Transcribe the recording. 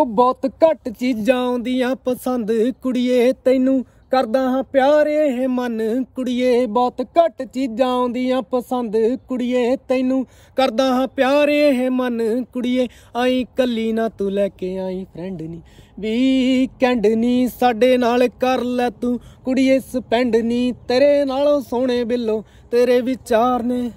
ਉਹ ਬਹੁਤ ਘੱਟ ਚੀਜ਼ਾਂ ਆਉਂਦੀਆਂ ਪਸੰਦ ਕੁੜੀਏ ਤੈਨੂੰ ਕਰਦਾ ਹਾਂ ਪਿਆਰੇ ਇਹ ਮਨ ਕੁੜੀਏ ਬਹੁਤ ਘੱਟ ਚੀਜ਼ਾਂ ਆਉਂਦੀਆਂ ਪਸੰਦ ਕੁੜੀਏ ਤੈਨੂੰ ਕਰਦਾ ਹਾਂ ਪਿਆਰੇ ਇਹ ਮਨ ਕੁੜੀਏ ਆਈ ਕੱਲੀ ਨਾ ਤੂੰ ਲੈ ਕੇ ਆਈ ਫਰੈਂਡ ਨਹੀਂ ਕੈਂਡ ਨਹੀਂ ਸਾਡੇ ਨਾਲ ਕਰ ਲੈ ਤੂੰ ਕੁੜੀਏ ਸਪੈਂਡ ਨਹੀਂ ਤੇਰੇ ਨਾਲੋਂ ਸੋਹਣੇ ਬਿੱਲੋ ਤੇਰੇ ਵਿਚਾਰ ਨੇ